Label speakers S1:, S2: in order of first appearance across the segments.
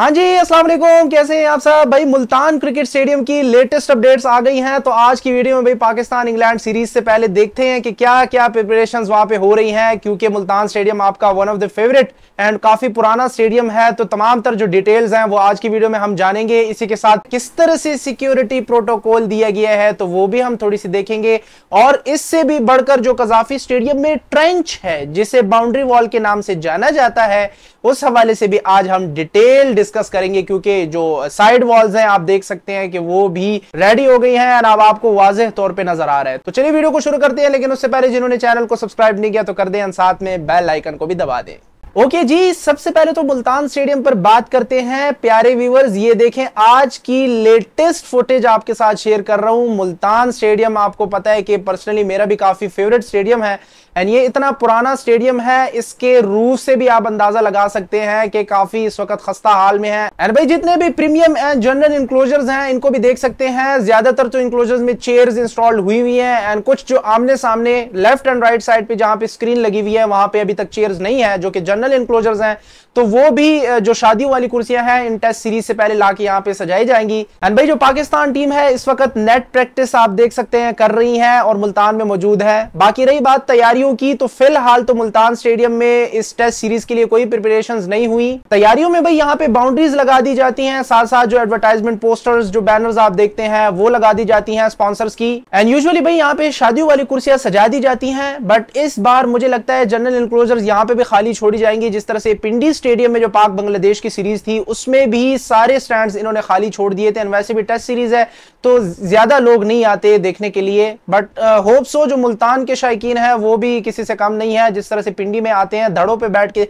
S1: हाँ जी अस्सलाम वालेकुम कैसे हैं आप सब भाई मुल्तान क्रिकेट स्टेडियम की लेटेस्ट अपडेट्स आ गई हैं तो आज की वीडियो में भाई पाकिस्तान इंग्लैंड सीरीज से पहले देखते हैं कि क्या क्या प्रिपरेशंस वहां पे हो रही हैं क्योंकि मुल्तान स्टेडियम आपका one of the favourite and काफी पुराना स्टेडियम है तो तमाम तर जो डिटेल्स हैं वो आज की वीडियो में हम जानेंगे इसी के साथ किस तरह से सिक्योरिटी प्रोटोकॉल दिया गया है तो वो भी हम थोड़ी सी देखेंगे और इससे भी बढ़कर जो कजाफी स्टेडियम में ट्रेंच है जिसे बाउंड्री वॉल के नाम से जाना जाता है उस हवाले से भी आज हम डिटेल्ड डिस्कस करेंगे क्योंकि जो साइड वॉल्स हैं आप देख सकते हैं कि वो भी रेडी हो गई हैं और अब आपको वाजह तौर पे नजर आ रहा है तो चलिए वीडियो को शुरू करते हैं लेकिन उससे पहले जिन्होंने चैनल को सब्सक्राइब नहीं किया तो कर दें साथ में बेल आइकन को भी दबा दें ओके okay जी सबसे पहले तो मुल्तान स्टेडियम पर बात करते हैं प्यारे व्यूवर्स ये देखें आज की लेटेस्ट फुटेज आपके साथ शेयर कर रहा हूं मुल्तान स्टेडियम आपको पता है कि पर्सनली मेरा भी काफी फेवरेट स्टेडियम है एंड ये इतना पुराना स्टेडियम है इसके रूफ से भी आप अंदाजा लगा सकते हैं कि काफी इस वक्त खस्ता हाल में है एंड भाई जितने भी प्रीमियम एंड जनरल इंक्लोजर्स हैं इनको भी देख सकते हैं ज्यादातर तो इंक्लोजर्स में चेयर्स इंस्टॉल्ड हुई हुई हैं एंड कुछ जो आमने सामने लेफ्ट एंड राइट साइड पे जहां पे स्क्रीन लगी हुई है वहां पे अभी तक चेयर्स नहीं है जो कि जनरल एक्सटर्नल इंक्लोजर्स हैं तो वो भी जो शादियों वाली कुर्सियां हैं इन टेस्ट सीरीज से पहले लाके यहाँ पे सजाई जाएंगी एंड भाई जो पाकिस्तान टीम है इस वक्त नेट प्रैक्टिस आप देख सकते हैं कर रही है और मुल्तान में मौजूद है बाकी रही बात तैयारियों की तो फिलहाल तो मुल्तान स्टेडियम में इस टेस्ट सीरीज के लिए कोई प्रिपरेशन नहीं हुई तैयारियों में भाई यहाँ पे बाउंड्रीज लगा दी जाती है साथ साथ जो एडवर्टाइजमेंट पोस्टर्स जो बैनर्स आप देखते हैं वो लगा दी जाती है स्पॉन्सर्स की एंड यूजली भाई यहाँ पे शादियों वाली कुर्सियां सजा दी जाती है बट इस बार मुझे लगता है जनरल इंक्लोजर यहाँ पे भी खाली छोड़ी जाएंगी जाएंगी जिस तरह से पिंडी स्टेडियम में जो पाक बांग्लादेश की सीरीज थी उसमें भी सारे स्टैंड इन्होंने खाली छोड़ दिए थे वैसे भी टेस्ट सीरीज है तो ज़्यादा लोग नहीं आते देखने के लिए बट होप सो जो मुल्तान के शायकीन हैं वो भी किसी से कम नहीं है जिस तरह से पिंडी में आते हैं धड़ों पे बैठ के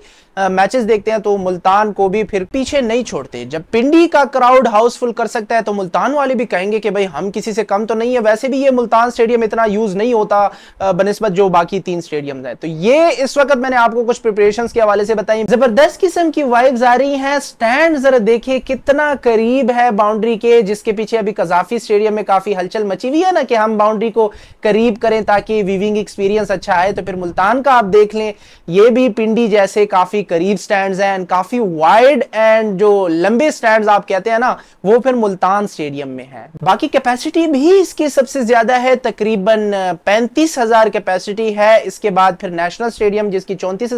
S1: मैचेस uh, देखते हैं तो मुल्तान को भी फिर पीछे नहीं छोड़ते जब पिंडी का क्राउड हाउसफुल कर सकता है तो मुल्तान वाले भी कहेंगे कि भाई हम किसी से कम तो नहीं है वैसे भी ये मुल्तान स्टेडियम इतना यूज़ नहीं होता uh, बनस्बत जो बाकी तीन स्टेडियम हैं तो ये इस वक्त मैंने आपको कुछ प्रिपरेशन के हवाले से बताई ज़बरदस्त किस्म की वाइब्स आ रही हैं स्टैंड ज़रा देखिए कितना करीब है बाउंड्री के जिसके पीछे अभी कजाफी स्टेडियम में काफी हलचल मची हुई है ना कि हम बाउंड्री को करीब करें ताकि विविंग एक्सपीरियंस अच्छा आए तो फिर मुल्तान का आप देख लें ये भी पिंडी जैसे काफी करीब स्टैंड है एंड काफी वाइड एंड जो लंबे स्टैंड आप कहते हैं ना वो फिर मुल्तान स्टेडियम में है बाकी कैपेसिटी भी इसकी सबसे ज्यादा है तकरीबन पैंतीस कैपेसिटी है इसके बाद फिर नेशनल स्टेडियम जिसकी चौंतीस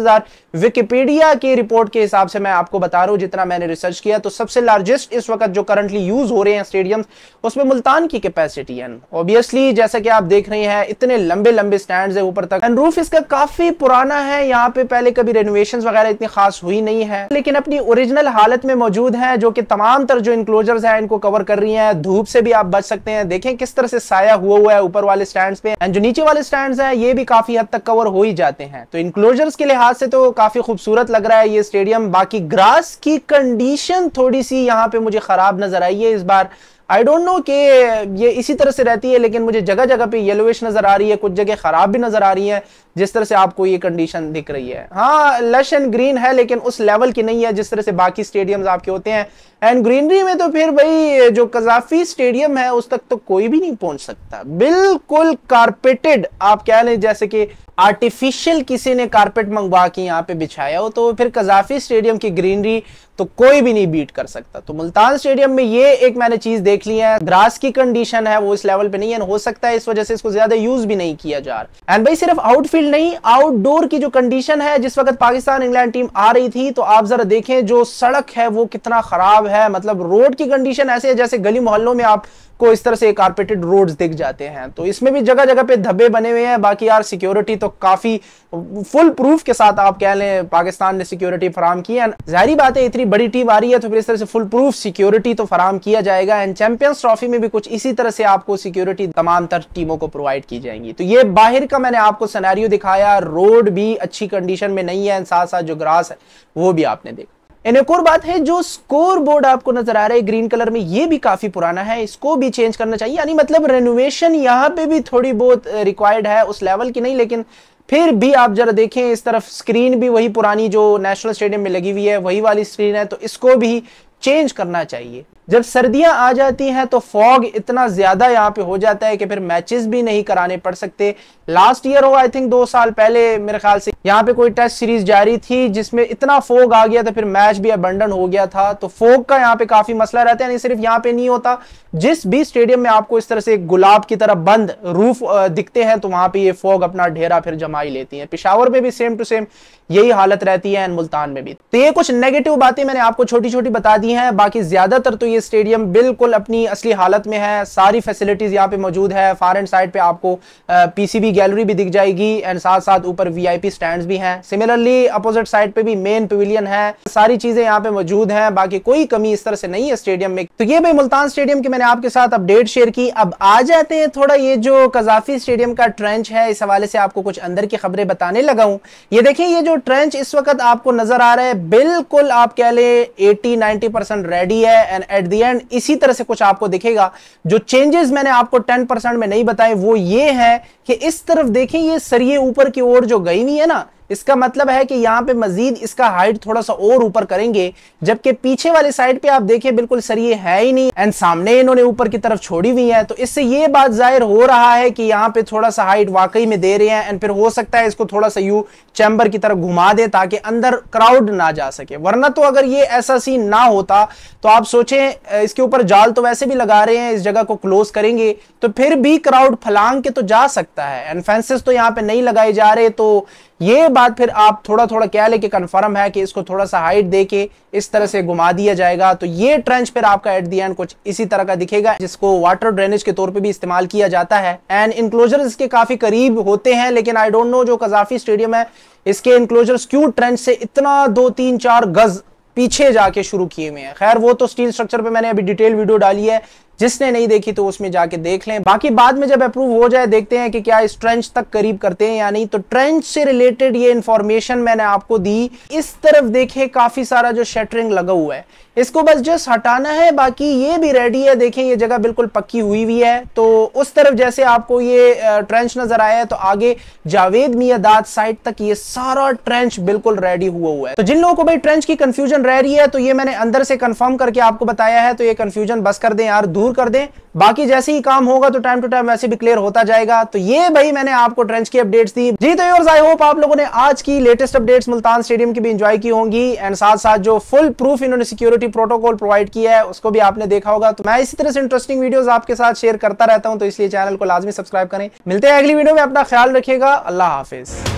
S1: विकिपीडिया की रिपोर्ट के हिसाब से मैं आपको बता रहा हूं जितना मैंने रिसर्च किया तो सबसे लार्जेस्ट इस वक्त जो करंटली यूज हो रहे हैं स्टेडियम उसमें मुल्तान की कैपेसिटी एन ऑब्वियसली जैसा कि आप देख रहे हैं इतने लंबे लंबे स्टैंड है ऊपर तक एंड रूफ इसका काफी पुराना है यहाँ पे पहले कभी रेनोवेशन वगैरह इतनी खास हुई नहीं है लेकिन अपनी ओरिजिनल हालत में मौजूद है जो कि तमाम तर जो इनक्लोजर है इनको कवर कर रही है धूप से भी आप बच सकते हैं देखें किस तरह से साया हुआ हुआ है ऊपर वाले स्टैंड पे एंड जो नीचे वाले स्टैंड है ये भी काफी हद तक कवर हो ही जाते हैं तो इनक्लोजर के लिहाज से तो काफी खूबसूरत लग रहा है ये स्टेडियम बाकी ग्रास की कंडीशन थोड़ी सी यहाँ पे मुझे खराब नजर आई है इस बार आई डोंट नो कि ये इसी तरह से रहती है लेकिन मुझे जगह जगह पे येलोविश नज़र आ रही है कुछ जगह ख़राब भी नज़र आ रही है जिस तरह से आपको ये कंडीशन दिख रही है हाँ लश एंड ग्रीन है लेकिन उस लेवल की नहीं है जिस तरह से बाकी स्टेडियम्स आपके होते हैं एंड ग्रीनरी में तो फिर भाई जो कजाफी स्टेडियम है उस तक तो कोई भी नहीं पहुंच सकता बिल्कुल कारपेटेड आप कह लें जैसे कि आर्टिफिशियल किसी ने कारपेट मंगवा के यहाँ पे बिछाया हो तो फिर कजाफी स्टेडियम की ग्रीनरी तो कोई भी नहीं बीट कर सकता तो मुल्तान स्टेडियम में ये एक मैंने चीज देख ली है ग्रास की कंडीशन है वो इस लेवल पे नहीं है हो सकता है इस वजह से इसको ज्यादा यूज भी नहीं किया जा रहा एंड भाई सिर्फ आउटफील्ड नहीं आउटडोर की जो कंडीशन है जिस वक्त पाकिस्तान इंग्लैंड टीम आ रही थी तो आप जरा देखें जो सड़क है वो कितना खराब है मतलब रोड की कंडीशन ऐसे है जैसे गली मोहल्लों में आप को इस तरह से कारपेटेड रोड्स दिख जाते हैं तो इसमें भी जगह जगह पे धब्बे बने हुए हैं बाकी यार सिक्योरिटी तो काफ़ी फुल प्रूफ के साथ आप कह लें पाकिस्तान ने सिक्योरिटी फराम की एंड जाहरी बात है इतनी बड़ी टीम आ रही है तो फिर इस तरह से फुल प्रूफ सिक्योरिटी तो फराम किया जाएगा एंड चैंपियंस ट्रॉफी में भी कुछ इसी तरह से आपको सिक्योरिटी तमाम तर टीमों को प्रोवाइड की जाएंगी तो ये बाहर का मैंने आपको सिनेरियो दिखाया रोड भी अच्छी कंडीशन में नहीं है एंड साथ साथ जो ग्रास है वो भी आपने देखा एंड एक और बात है जो स्कोर बोर्ड आपको नजर आ रहा है ग्रीन कलर में ये भी काफी पुराना है इसको भी चेंज करना चाहिए यानी मतलब रेनोवेशन यहाँ पे भी थोड़ी बहुत रिक्वायर्ड है उस लेवल की नहीं लेकिन फिर भी आप जरा देखें इस तरफ स्क्रीन भी वही पुरानी जो नेशनल स्टेडियम में लगी हुई है वही वाली स्क्रीन है तो इसको भी चेंज करना चाहिए जब सर्दियां आ जाती हैं तो फॉग इतना ज्यादा यहाँ पे हो जाता है कि फिर मैचेस भी नहीं कराने पड़ सकते लास्ट ईयर हो आई थिंक दो साल पहले मेरे ख्याल से यहाँ पे कोई टेस्ट सीरीज जारी थी जिसमें इतना फोग आ गया था फिर मैच भी अबंडन हो गया था तो फोग का यहाँ पे काफी मसला रहता है नहीं सिर्फ यहाँ पे नहीं होता जिस भी स्टेडियम में आपको इस तरह से गुलाब की तरह बंद रूफ दिखते हैं तो वहां पर ये फोग अपना ढेरा फिर जमाई लेती है पिशावर में भी सेम टू सेम यही हालत रहती है एंड मुल्तान में भी तो ये कुछ नेगेटिव बातें मैंने आपको छोटी छोटी बता दी है बाकी ज्यादातर तो ये स्टेडियम बिल्कुल अपनी असली हालत में है सारी फैसिलिटीज यहाँ पे मौजूद है फार एंड साइड पे आपको पीसीबी गैलरी भी दिख जाएगी एंड साथ साथ ऊपर वीआईपी स्टैंड्स भी हैं सिमिलरली अपोजिट साइड पे भी मेन पवेलियन है सारी चीजें यहाँ पे मौजूद हैं बाकी कोई कमी इस तरह से नहीं है स्टेडियम में तो ये भाई मुल्तान स्टेडियम की मैंने आपके साथ अपडेट शेयर की अब आ जाते हैं थोड़ा ये जो कजाफी स्टेडियम का ट्रेंच है इस हवाले से आपको कुछ अंदर की खबरें बताने लगा हूँ ये देखिए ये जो ट्रेंच इस वक्त आपको नजर आ रहा है बिल्कुल आप कह लें एटी नाइनटी रेडी है एंड एट दी एंड इसी तरह से कुछ आपको दिखेगा जो चेंजेस मैंने आपको टेन परसेंट में नहीं बताए वो ये है कि इस तरफ देखें ये सरिये ऊपर की ओर जो गई हुई है ना इसका मतलब है कि यहाँ पे मजीद इसका हाइट थोड़ा सा और ऊपर करेंगे जबकि पीछे वाले साइड पे आप देखें बिल्कुल सरिये है ही नहीं एंड सामने इन्होंने ऊपर की तरफ छोड़ी हुई है तो इससे ये बात जाहिर हो रहा है कि यहाँ पे थोड़ा सा हाइट वाकई में दे रहे हैं एंड फिर हो सकता है इसको थोड़ा सा यू चैम्बर की तरफ घुमा दे ताकि अंदर क्राउड ना जा सके वरना तो अगर ये ऐसा सीन ना होता तो आप सोचें इसके ऊपर जाल तो वैसे भी लगा रहे हैं इस जगह को क्लोज करेंगे तो फिर भी क्राउड फलांग के तो जा सकता है एंड फेंसेस तो यहाँ पे नहीं लगाए जा रहे तो ये बाद फिर आप थोड़ा थोड़ा क्या लेके कंफर्म है कि इसको थोड़ा सा हाइट देके इस तरह से घुमा दिया जाएगा तो ये ट्रेंच फिर आपका एट दी एंड कुछ इसी तरह का दिखेगा जिसको वाटर ड्रेनेज के तौर पे भी इस्तेमाल किया जाता है एंड इंक्लोजर इसके काफी करीब होते हैं लेकिन आई डोंट नो जो कजाफी स्टेडियम है इसके इंक्लोजर क्यों ट्रेंच से इतना दो तीन चार गज पीछे जाके शुरू किए हुए हैं खैर वो तो स्टील स्ट्रक्चर पे मैंने अभी डिटेल वीडियो डाली है जिसने नहीं देखी तो उसमें जाके देख लें बाकी बाद में जब अप्रूव हो जाए देखते हैं कि क्या इस ट्रेंच तक करीब करते हैं या नहीं तो ट्रेंच से रिलेटेड ये इंफॉर्मेशन मैंने आपको दी इस तरफ देखे काफी सारा जो शटरिंग लगा हुआ है इसको बस जस्ट हटाना है बाकी ये भी रेडी है देखें ये जगह बिल्कुल पक्की हुई हुई है तो उस तरफ जैसे आपको ये ट्रेंच नजर आया है तो आगे जावेद मियादाद साइड तक ये सारा ट्रेंच बिल्कुल रेडी हुआ हुआ है तो जिन लोगों को भाई ट्रेंच की कंफ्यूजन रह रही है तो ये मैंने अंदर से कंफर्म करके आपको बताया है तो ये कंफ्यूजन बस कर दें यार जरूर कर दें बाकी जैसे ही काम होगा तो टाइम टू टाइम वैसे भी क्लियर होता जाएगा तो ये भाई मैंने आपको ट्रेंच की अपडेट्स दी जी तो योर्स आई होप आप लोगों ने आज की लेटेस्ट अपडेट्स मुल्तान स्टेडियम की भी एंजॉय की होंगी एंड साथ साथ जो फुल प्रूफ इन्होंने सिक्योरिटी प्रोटोकॉल प्रोवाइड किया है उसको भी आपने देखा होगा तो मैं इसी तरह से इंटरेस्टिंग वीडियो आपके साथ शेयर करता रहता हूँ तो इसलिए चैनल को लाजमी सब्सक्राइब करें मिलते हैं अगली वीडियो में अपना ख्याल रखेगा अल्लाह हाफिज़